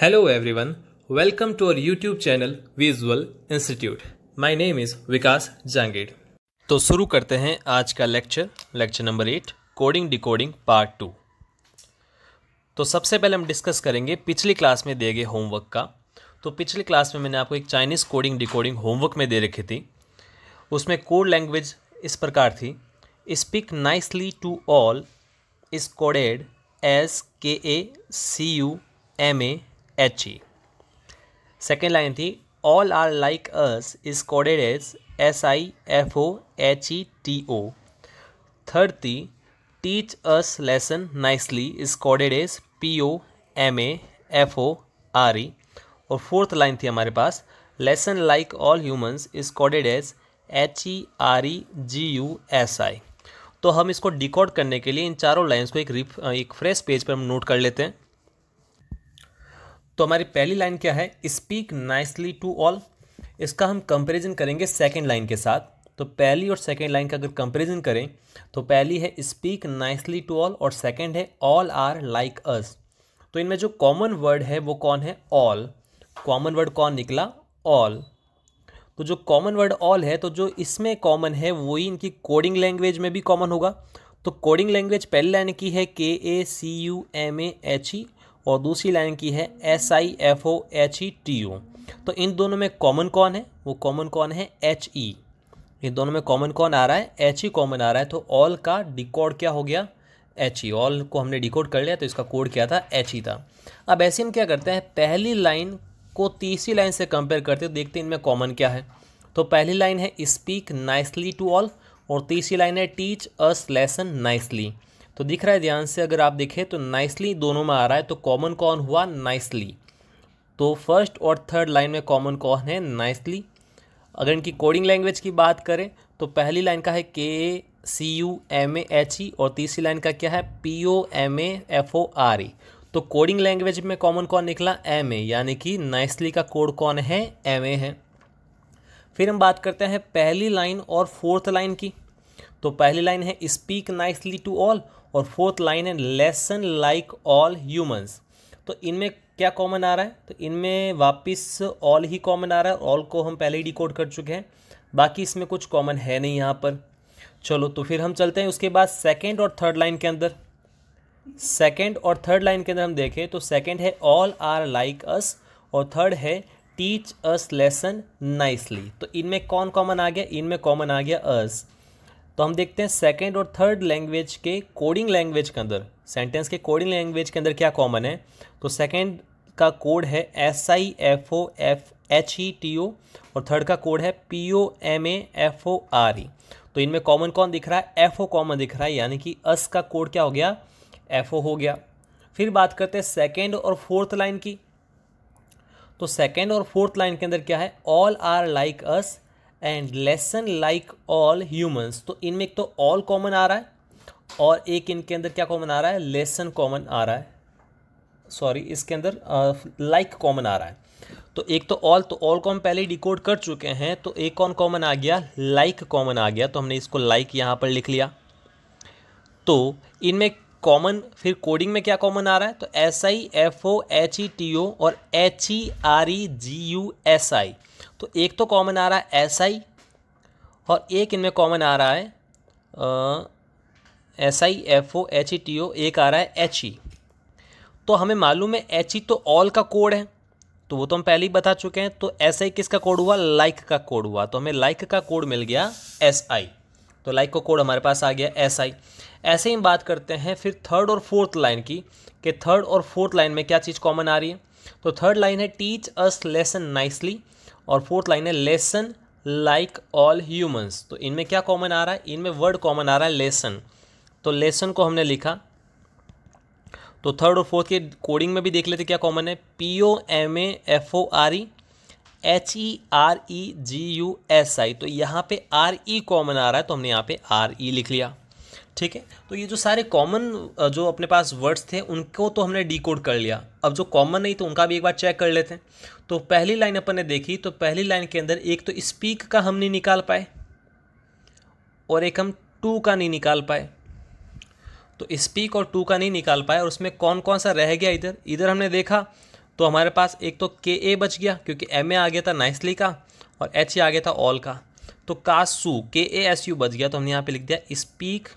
Hello everyone welcome to our YouTube channel visual institute my name is Vikas Jangid तो शुरू करते हैं आज का lecture lecture number eight coding decoding part two तो सबसे पहले हम डिस्कस करेंगे पिछली क्लास में दिए गए होमवर्क का तो पिछली क्लास में मैंने आपको एक चाइनीज़ कोडिंग डिकोडिंग होमवर्क में दे रखी थी उसमें कोड लैंग्वेज इस प्रकार थी speak nicely to all is coded S K A C U M A H E second line थी all are like us is coded as S I F O H E T O third थी teach us lesson nicely is coded as P O M A F O R E और fourth line थी हमारे पास lesson like all humans is coded as H E R E G U S I तो हम इसको डिकॉड करने के लिए इन चारों लाइन्स को एक रिफ एक फ्रेश पेज पर हम नोट कर लेते हैं तो हमारी पहली लाइन क्या है स्पीक नाइसली टू ऑल इसका हम कंपेरिजन करेंगे सेकेंड लाइन के साथ तो पहली और सेकेंड लाइन का अगर कंपेरिजन करें तो पहली है स्पीक नाइसली टू ऑल और सेकेंड है ऑल आर लाइक अस तो इनमें जो कॉमन वर्ड है वो कौन है ऑल कॉमन वर्ड कौन निकला ऑल तो जो कॉमन वर्ड ऑल है तो जो इसमें कॉमन है वही इनकी कोडिंग लैंग्वेज में भी कॉमन होगा तो कोडिंग लैंग्वेज पहली लाइन की है K A C U M A H E और दूसरी लाइन की है S I F O H E T O तो इन दोनों में कॉमन कौन है वो कॉमन कौन है एच ई e। इन दोनों में कॉमन कौन आ रहा है एच ई कॉमन आ रहा है तो ऑल का डिकॉड क्या हो गया एच ई ऑल को हमने डिकोड कर लिया तो इसका कोड क्या था एच ई e था अब ऐसे हम क्या करते हैं पहली लाइन को तीसरी लाइन से कंपेयर करते हैं देखते हैं इनमें कॉमन क्या है तो पहली लाइन है स्पीक नाइसली टू ऑल और तीसरी लाइन है टीच अस लेसन नाइसली तो दिख रहा है ध्यान से अगर आप देखें तो नाइसली दोनों में आ रहा है तो कॉमन कौन हुआ नाइसली तो फर्स्ट और थर्ड लाइन में कॉमन कौन है नाइसली अगर इनकी कोडिंग लैंग्वेज की बात करें तो पहली लाइन का है K A C U M A H E और तीसरी लाइन का क्या है P O M A F O R E तो कोडिंग लैंग्वेज में कॉमन कौन निकला एम ए यानी कि नाइसली का कोड कौन है एम ए है फिर हम बात करते हैं पहली लाइन और फोर्थ लाइन की तो पहली लाइन है स्पीक नाइसली टू ऑल और फोर्थ लाइन है लेसन लाइक ऑल ह्यूमंस तो इनमें क्या कॉमन आ रहा है तो इनमें वापस ऑल ही कॉमन आ रहा है ऑल को हम पहले ही डिकोड कर चुके हैं बाकी इसमें कुछ कॉमन है नहीं यहाँ पर चलो तो फिर हम चलते हैं उसके बाद सेकेंड और थर्ड लाइन के अंदर सेकेंड और थर्ड लाइन के अंदर हम देखें तो सेकेंड है ऑल आर लाइक अस और थर्ड है टीच अस लेसन नाइसली तो इनमें कौन कॉमन आ गया इनमें कॉमन आ गया अस तो हम देखते हैं सेकेंड और थर्ड लैंग्वेज के कोडिंग लैंग्वेज के अंदर सेंटेंस के कोडिंग लैंग्वेज के अंदर क्या कॉमन है तो सेकेंड का कोड है S I F O F H E T O और थर्ड का कोड है P O M A F O R E तो इनमें कॉमन कौन दिख रहा है एफ ओ कॉमन दिख रहा है यानी कि अस का कोड क्या हो गया एफ ओ हो गया फिर बात करते हैं सेकेंड और फोर्थ लाइन की तो सेकेंड और फोर्थ लाइन के अंदर क्या है all are like us and lesson like all humans तो इनमें एक तो ऑल कॉमन आ रहा है और एक इनके अंदर क्या कॉमन आ रहा है लेसन कॉमन आ रहा है सॉरी इसके अंदर लाइक uh, कॉमन like आ रहा है तो एक तो ऑल तो ऑल कॉम पहले डिकोड कर चुके हैं तो एक कौन कॉमन आ गया लाइक like कॉमन आ गया तो हमने इसको लाइक like यहाँ पर लिख लिया तो इनमें कॉमन फिर कोडिंग में क्या कॉमन आ रहा है तो S I F O H E T O और H E R E G U S I तो एक तो कॉमन आ रहा है एस आई और एक इनमें कॉमन आ रहा है S I F O H E T O एक आ रहा है एच ई e। तो हमें मालूम है एच ई e तो ऑल का कोड है तो वो तो हम पहले ही बता चुके हैं तो एस आई किसका कोड हुआ लाइक like का कोड हुआ तो हमें लाइक like का कोड मिल गया एस आई तो लाइक का कोड हमारे पास आ गया एस आई ऐसे ही हम बात करते हैं फिर थर्ड और फोर्थ लाइन की कि थर्ड और फोर्थ लाइन में क्या चीज़ कॉमन आ रही है तो थर्ड लाइन है टीच अस लेसन नाइसली और फोर्थ लाइन है लेसन लाइक ऑल ह्यूमंस तो इनमें क्या कॉमन आ रहा है इनमें वर्ड कॉमन आ रहा है लेसन तो लेसन को हमने लिखा तो थर्ड और फोर्थ के कोडिंग में भी देख लेते क्या कॉमन है P O M A F O R E H E R E G U S I तो यहाँ पे आर ई कॉमन आ रहा है तो हमने यहाँ पे आर ई e लिख लिया ठीक है तो ये जो सारे कॉमन जो अपने पास वर्ड्स थे उनको तो हमने कोड कर लिया अब जो कॉमन नहीं तो उनका भी एक बार चेक कर लेते हैं तो पहली लाइन अपन ने देखी तो पहली लाइन के अंदर एक तो स्पीक का हम नहीं निकाल पाए और एक हम टू का नहीं निकाल पाए तो स्पीक और टू का नहीं निकाल पाए और उसमें कौन कौन सा रह गया इधर इधर हमने देखा तो हमारे पास एक तो के ए बच गया क्योंकि एम ए आ गया था नाइसली का और एच ए आ गया था ऑल का तो कासू के ए एस यू बच गया तो हमने यहाँ पे लिख दिया स्पीक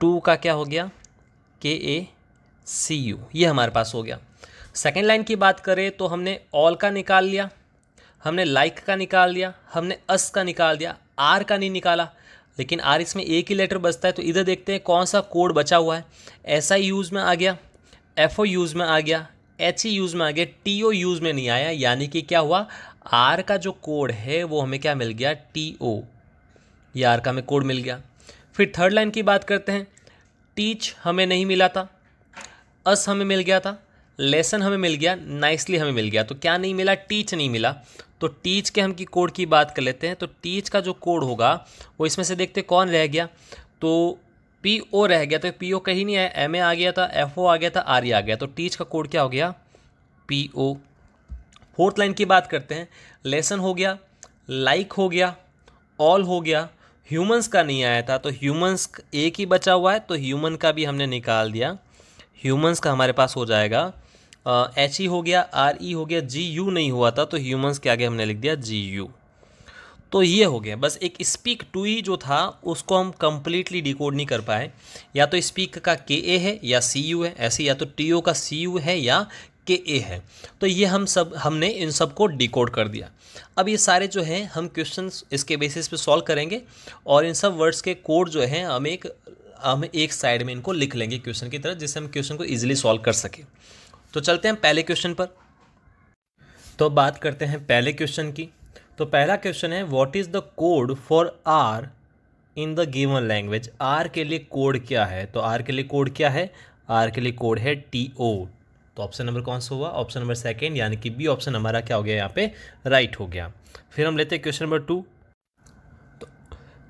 टू का क्या हो गया के ए सी यू ये हमारे पास हो गया सेकेंड लाइन की बात करें तो हमने ऑल का निकाल लिया हमने लाइक like का निकाल लिया हमने अस का निकाल दिया आर का नहीं निकाला लेकिन आर इसमें एक ही लेटर बचता है तो इधर देखते हैं कौन सा कोड बचा हुआ है ऐसा ही यूज़ में आ गया एफ ओ यूज़ में आ गया एच ई यूज़ में आ गया टी ओ यूज़ में नहीं आया यानी कि क्या हुआ आर का जो कोड है वो हमें क्या मिल गया टी ओ ये आर का हमें कोड मिल गया फिर थर्ड लाइन की बात करते हैं टीच हमें नहीं मिला था अस हमें मिल गया था लेसन हमें मिल गया नाइसली हमें मिल गया तो क्या नहीं मिला टीच नहीं मिला तो टीच के हम की कोड की बात कर लेते हैं तो टीच का जो कोड होगा वो इसमें से देखते कौन रह गया तो पी ओ रह गया तो पी ओ कहीं नहीं आया एम ए आ गया था एफ ओ आ गया था आर ई e आ गया तो टीच का कोड क्या हो गया पी ओ फोर्थ लाइन की बात करते हैं लेसन हो गया लाइक like हो गया ऑल हो गया ह्यूमंस का नहीं आया था तो ह्यूमंस एक ही बचा हुआ है तो ह्यूमन का भी हमने निकाल दिया ह्यूमंस का हमारे पास हो जाएगा एच uh, ई हो गया आर ई e हो गया जी यू नहीं हुआ था तो ह्यूमंस के आगे हमने लिख दिया जी यू तो ये हो गया बस एक स्पीक टू ई जो था उसको हम कम्प्लीटली डिकोड नहीं कर पाए या तो स्पीक का के ए है या सी यू है ऐसे या तो टी ओ का सी यू है या के ए है तो ये हम सब हमने इन सब को डिकोड कर दिया अब ये सारे जो हैं हम क्वेश्चन इसके बेसिस पे सॉल्व करेंगे और इन सब वर्ड्स के कोड जो हैं हम एक हम एक साइड में इनको लिख लेंगे क्वेश्चन की तरह जिससे हम क्वेश्चन को ईजिली सॉल्व कर सकें तो चलते हैं पहले क्वेश्चन पर तो बात करते हैं पहले क्वेश्चन की तो पहला क्वेश्चन है what is the code for R in the given language R के लिए कोड क्या है तो आर के लिए कोड क्या है आर के लिए कोड है टी ओ तो ऑप्शन नंबर कौन सा हुआ ऑप्शन नंबर सेकेंड यानी कि बी ऑप्शन हमारा क्या हो गया यहाँ पे राइट हो गया फिर हम लेते हैं क्वेश्चन नंबर टू तो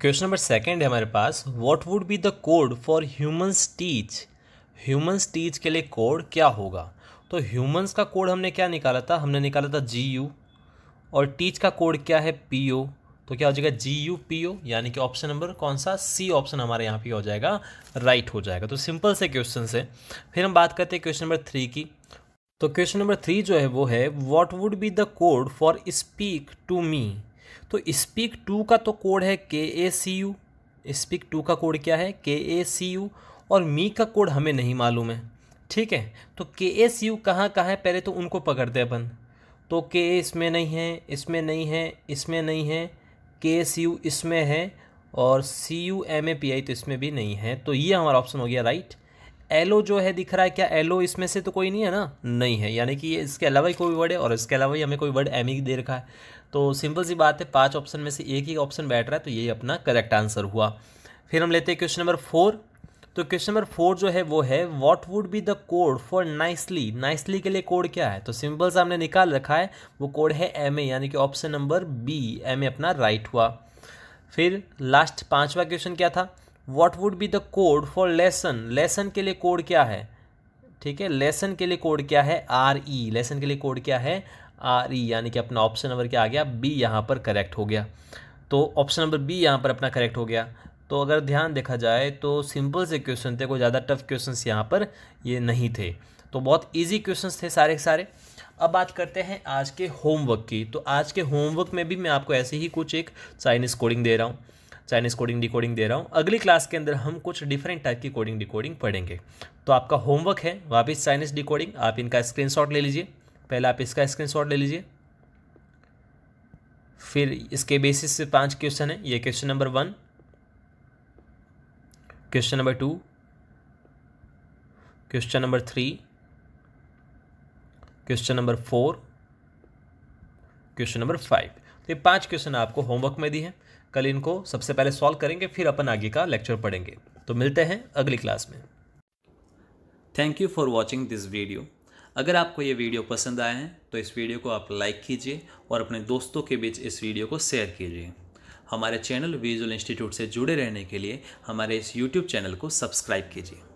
क्वेश्चन नंबर सेकेंड है हमारे पास what would be the code for humans teach humans teach के लिए कोड क्या होगा तो ह्यूमन्स का कोड हमने क्या निकाला था हमने निकाला था जी यू और टीच का कोड क्या है पी ओ तो क्या हो जाएगा जी यू पी ओ यानी कि ऑप्शन नंबर कौन सा सी ऑप्शन हमारे यहाँ पे हो जाएगा राइट हो जाएगा तो सिंपल से क्वेश्चन से फिर हम बात करते हैं क्वेश्चन नंबर थ्री की तो क्वेश्चन नंबर थ्री जो है वो है what would be the code for speak to me तो स्पीक टू का तो कोड है K A C U speak to का कोड क्या है के ए सी यू और मी का कोड हमें नहीं मालूम है ठीक है तो के ए सी यू कहाँ कहाँ है पहले तो उनको पकड़ते अपन तो के इसमें नहीं है इसमें नहीं है इसमें नहीं है के सी यू इसमें है और C U M A P I तो इसमें भी नहीं है तो ये हमारा ऑप्शन हो गया राइट एलो जो है दिख रहा है क्या एलो इसमें से तो कोई नहीं है ना नहीं है यानी कि ये इसके अलावा ही कोई वर्ड है और इसके अलावा ही हमें कोई वर्ड एम ही दे रखा है तो सिंपल सी बात है पांच ऑप्शन में से एक ही ऑप्शन बैठ रहा है तो यही अपना करेक्ट आंसर हुआ फिर हम लेते हैं क्वेश्चन नंबर फोर तो क्वेश्चन नंबर फोर जो है वो है what would be the code for nicely nicely के लिए कोड क्या है तो सिंपल सा हमने निकाल रखा है वो कोड है एम ए यानी कि option number B M A अपना राइट हुआ फिर लास्ट पांचवा क्वेश्चन क्या था what would be the code for lesson lesson के लिए कोड क्या है ठीक है लेसन के लिए कोड क्या है आर ई लेसन के लिए कोड क्या है आर ई e, यानी कि अपना ऑप्शन नंबर क्या आ गया बी यहाँ पर करेक्ट हो गया तो ऑप्शन नंबर बी यहाँ पर अपना करेक्ट हो गया तो अगर ध्यान देखा जाए तो सिंपल से क्वेश्चन थे कोई ज़्यादा टफ क्वेश्चंस यहाँ पर ये नहीं थे तो बहुत इजी क्वेश्चंस थे सारे सारे अब बात करते हैं आज के होमवर्क की तो आज के होमवर्क में भी मैं आपको ऐसे ही कुछ एक चाइनीज़ कोडिंग दे रहा हूँ चाइनीज़ कोडिंग डिकोडिंग दे रहा हूँ अगली क्लास के अंदर हम कुछ डिफरेंट टाइप की कोडिंग डिकोडिंग पढ़ेंगे तो आपका होमवर्क है वापस चाइनीज़ डिकोडिंग आप इनका स्क्रीन ले लीजिए पहले आप इसका स्क्रीन ले लीजिए फिर इसके बेसिस से पाँच क्वेश्चन है ये question number one question number two question number three question number four question number five तो ये पांच क्वेश्चन आपको होमवर्क में दी हैं कल इनको सबसे पहले सॉल्व करेंगे फिर अपन आगे का लेक्चर पढ़ेंगे तो मिलते हैं अगली क्लास में thank you for watching this video अगर आपको ये वीडियो पसंद आए हैं तो इस वीडियो को आप लाइक कीजिए और अपने दोस्तों के बीच इस वीडियो को शेयर कीजिए हमारे चैनल विजुअल इंस्टीट्यूट से जुड़े रहने के लिए हमारे इस यूट्यूब चैनल को सब्सक्राइब कीजिए